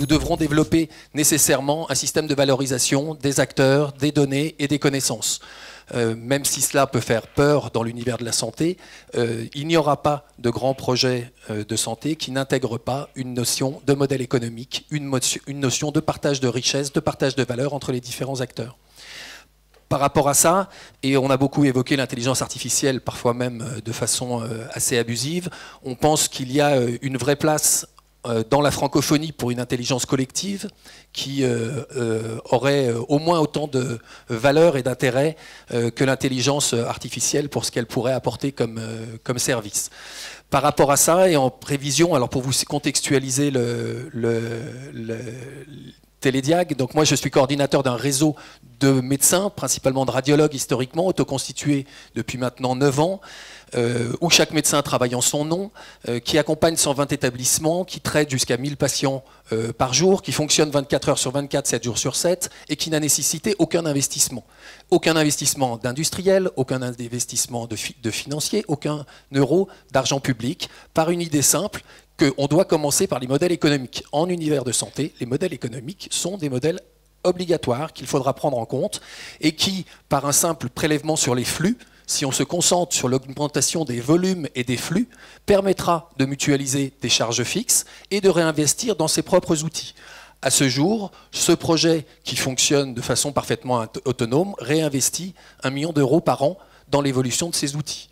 nous devrons développer nécessairement un système de valorisation des acteurs, des données et des connaissances. Euh, même si cela peut faire peur dans l'univers de la santé, euh, il n'y aura pas de grands projets euh, de santé qui n'intègre pas une notion de modèle économique, une, une notion de partage de richesse, de partage de valeur entre les différents acteurs par rapport à ça, et on a beaucoup évoqué l'intelligence artificielle, parfois même de façon assez abusive, on pense qu'il y a une vraie place euh, dans la francophonie pour une intelligence collective qui euh, euh, aurait au moins autant de valeur et d'intérêt que l'intelligence artificielle pour ce qu'elle pourrait apporter comme, comme service. Par rapport à ça et en prévision, alors pour vous contextualiser le, le Télédiag. Donc moi, je suis coordinateur d'un réseau de médecins, principalement de radiologues historiquement, autoconstitué depuis maintenant 9 ans, euh, où chaque médecin travaille en son nom, euh, qui accompagne 120 établissements, qui traite jusqu'à 1000 patients euh, par jour, qui fonctionne 24 heures sur 24, 7 jours sur 7, et qui n'a nécessité aucun investissement. Aucun investissement d'industriel, aucun investissement de, de financier, aucun euro d'argent public, par une idée simple on doit commencer par les modèles économiques. En univers de santé, les modèles économiques sont des modèles obligatoires qu'il faudra prendre en compte et qui, par un simple prélèvement sur les flux, si on se concentre sur l'augmentation des volumes et des flux, permettra de mutualiser des charges fixes et de réinvestir dans ses propres outils. À ce jour, ce projet, qui fonctionne de façon parfaitement autonome, réinvestit un million d'euros par an dans l'évolution de ses outils.